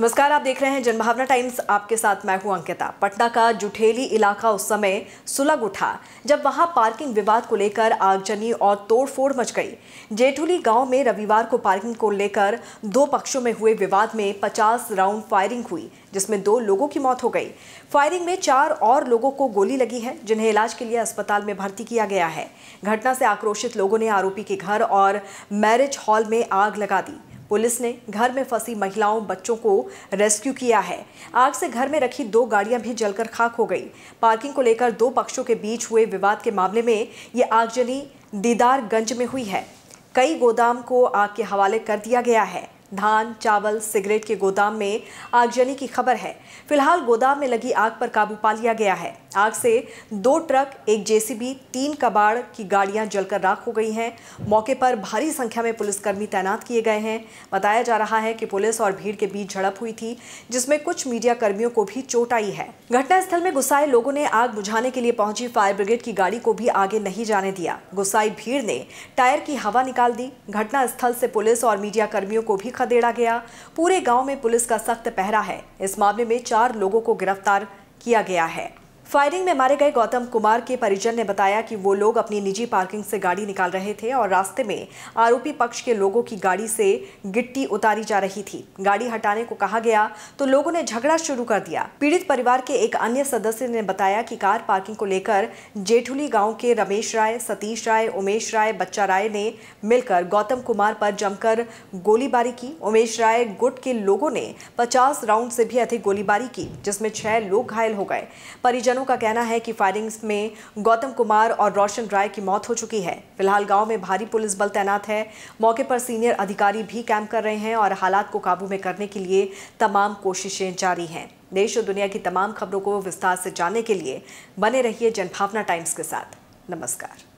नमस्कार आप देख रहे हैं जनभावना टाइम्स आपके साथ मैं हूं अंकिता पटना का जुठेली इलाका उस समय सुलग उठा जब वहां पार्किंग विवाद को लेकर आगजनी और तोड़फोड़ मच गई जेठुली गांव में रविवार को पार्किंग को लेकर दो पक्षों में हुए विवाद में 50 राउंड फायरिंग हुई जिसमें दो लोगों की मौत हो गई फायरिंग में चार और लोगों को गोली लगी है जिन्हें इलाज के लिए अस्पताल में भर्ती किया गया है घटना से आक्रोशित लोगों ने आरोपी के घर और मैरिज हॉल में आग लगा दी पुलिस ने घर में फंसी महिलाओं बच्चों को रेस्क्यू किया है आग से घर में रखी दो गाड़ियां भी जलकर खाक हो गई पार्किंग को लेकर दो पक्षों के बीच हुए विवाद के मामले में ये आगजनी दीदारगंज में हुई है कई गोदाम को आग के हवाले कर दिया गया है धान चावल सिगरेट के गोदाम में आगजनी की खबर है फिलहाल गोदाम में लगी आग पर काबू पा लिया गया है आग से दो ट्रक एक जेसीबी तीन कबाड़ की गाड़ियां जलकर राख हो गई हैं मौके पर भारी संख्या में पुलिसकर्मी तैनात किए गए हैं बताया जा रहा है कि पुलिस और भीड़ के बीच झड़प हुई थी जिसमें कुछ मीडिया कर्मियों को भी चोट आई है घटनास्थल में गुस्साए लोगों ने आग बुझाने के लिए पहुंची फायर ब्रिगेड की गाड़ी को भी आगे नहीं जाने दिया गुस्साई भीड़ ने टायर की हवा निकाल दी घटनास्थल से पुलिस और मीडिया कर्मियों को भी खदेड़ा गया पूरे गाँव में पुलिस का सख्त पहरा है इस मामले में चार लोगों को गिरफ्तार किया गया है फायरिंग में मारे गए गौतम कुमार के परिजन ने बताया कि वो लोग अपनी निजी पार्किंग से गाड़ी निकाल रहे थे और रास्ते में आरोपी पक्ष के लोगों की गाड़ी से गिट्टी उतारी जा रही थी गाड़ी हटाने को कहा गया तो लोगों ने झगड़ा शुरू कर दिया पीड़ित परिवार के एक अन्य सदस्य ने बताया कि कार पार्किंग को लेकर जेठुली गाँव के रमेश राय सतीश राय उमेश राय बच्चा राय ने मिलकर गौतम कुमार पर जमकर गोलीबारी की उमेश राय गुट के लोगों ने पचास राउंड से भी अधिक गोलीबारी की जिसमें छह लोग घायल हो गए परिजन परिजनों का कहना है कि फायरिंग में गौतम कुमार और रोशन राय की मौत हो चुकी है फिलहाल गांव में भारी पुलिस बल तैनात है मौके पर सीनियर अधिकारी भी कैंप कर रहे हैं और हालात को काबू में करने के लिए तमाम कोशिशें जारी हैं देश और दुनिया की तमाम खबरों को विस्तार से जानने के लिए बने रहिए जनभावना टाइम्स के साथ नमस्कार